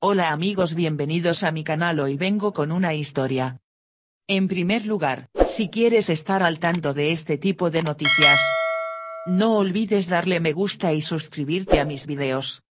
Hola amigos bienvenidos a mi canal hoy vengo con una historia. En primer lugar, si quieres estar al tanto de este tipo de noticias, no olvides darle me gusta y suscribirte a mis videos.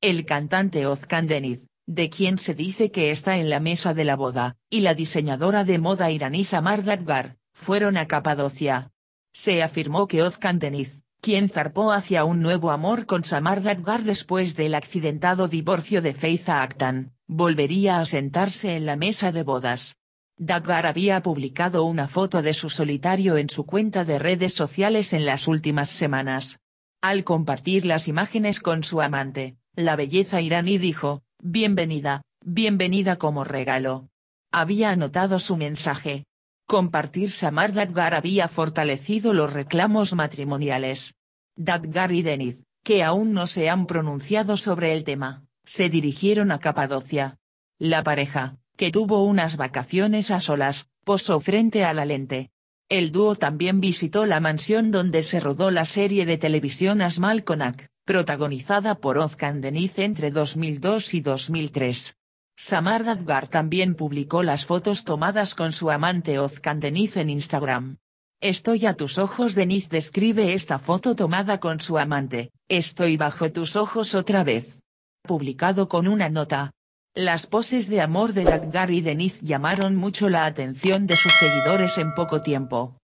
El cantante Ozkan Deniz, de quien se dice que está en la mesa de la boda, y la diseñadora de moda iraní Samar Dadgar, fueron a Capadocia. Se afirmó que Ozkan Deniz, quien zarpó hacia un nuevo amor con Samar Dadgar después del accidentado divorcio de Feiza Actan, volvería a sentarse en la mesa de bodas. Dadgar había publicado una foto de su solitario en su cuenta de redes sociales en las últimas semanas. Al compartir las imágenes con su amante, la belleza iraní dijo, bienvenida, bienvenida como regalo. Había anotado su mensaje, Compartir Samar Dadgar había fortalecido los reclamos matrimoniales. Dadgar y Deniz, que aún no se han pronunciado sobre el tema, se dirigieron a Capadocia. La pareja, que tuvo unas vacaciones a solas, posó frente a la lente. El dúo también visitó la mansión donde se rodó la serie de televisión Asmal Konak, protagonizada por Ozkan Deniz entre 2002 y 2003. Samar Dadgar también publicó las fotos tomadas con su amante Ozkan Deniz en Instagram. Estoy a tus ojos Deniz describe esta foto tomada con su amante, estoy bajo tus ojos otra vez. Publicado con una nota. Las poses de amor de Dadgar y Deniz llamaron mucho la atención de sus seguidores en poco tiempo.